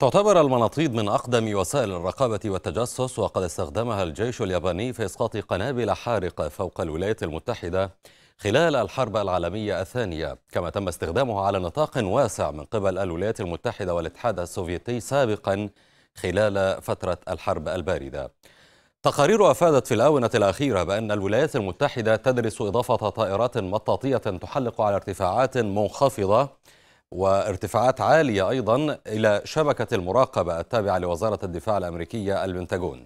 تعتبر المناطيد من أقدم وسائل الرقابة والتجسس وقد استخدمها الجيش الياباني في إسقاط قنابل حارقة فوق الولايات المتحدة خلال الحرب العالمية الثانية كما تم استخدامه على نطاق واسع من قبل الولايات المتحدة والاتحاد السوفيتي سابقا خلال فترة الحرب الباردة تقارير أفادت في الآونة الأخيرة بأن الولايات المتحدة تدرس إضافة طائرات مطاطية تحلق على ارتفاعات منخفضة وارتفاعات عالية أيضا إلى شبكة المراقبة التابعة لوزارة الدفاع الأمريكية البنتاجون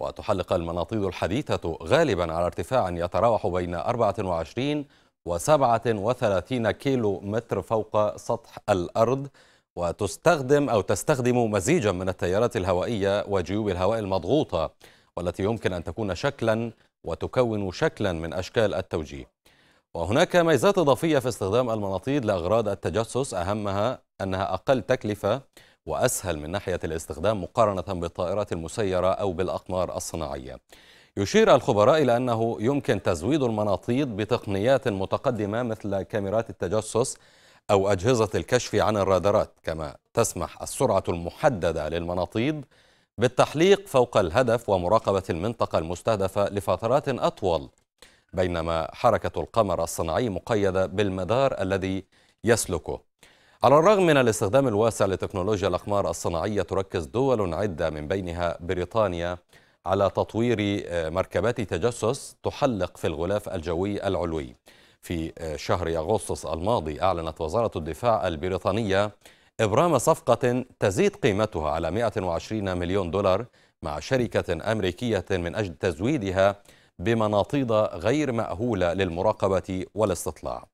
وتحلق المناطيد الحديثة غالبا على ارتفاع يتراوح بين 24 و 37 كيلو متر فوق سطح الأرض وتستخدم أو تستخدم مزيجا من التيارات الهوائية وجيوب الهواء المضغوطة والتي يمكن أن تكون شكلا وتكون شكلا من أشكال التوجيه وهناك ميزات إضافية في استخدام المناطيد لأغراض التجسس أهمها أنها أقل تكلفة وأسهل من ناحية الاستخدام مقارنة بالطائرات المسيرة أو بالأقمار الصناعية يشير الخبراء إلى أنه يمكن تزويد المناطيد بتقنيات متقدمة مثل كاميرات التجسس أو أجهزة الكشف عن الرادارات كما تسمح السرعة المحددة للمناطيد بالتحليق فوق الهدف ومراقبة المنطقة المستهدفة لفترات أطول بينما حركة القمر الصناعي مقيدة بالمدار الذي يسلكه على الرغم من الاستخدام الواسع لتكنولوجيا الأقمار الصناعية تركز دول عدة من بينها بريطانيا على تطوير آه، مركبات تجسس تحلق في الغلاف الجوي العلوي في آه، شهر أغسطس الماضي أعلنت وزارة الدفاع البريطانية إبرام صفقة تزيد قيمتها على 120 مليون دولار مع شركة أمريكية من أجل تزويدها بمناطيد غير مأهولة للمراقبة والاستطلاع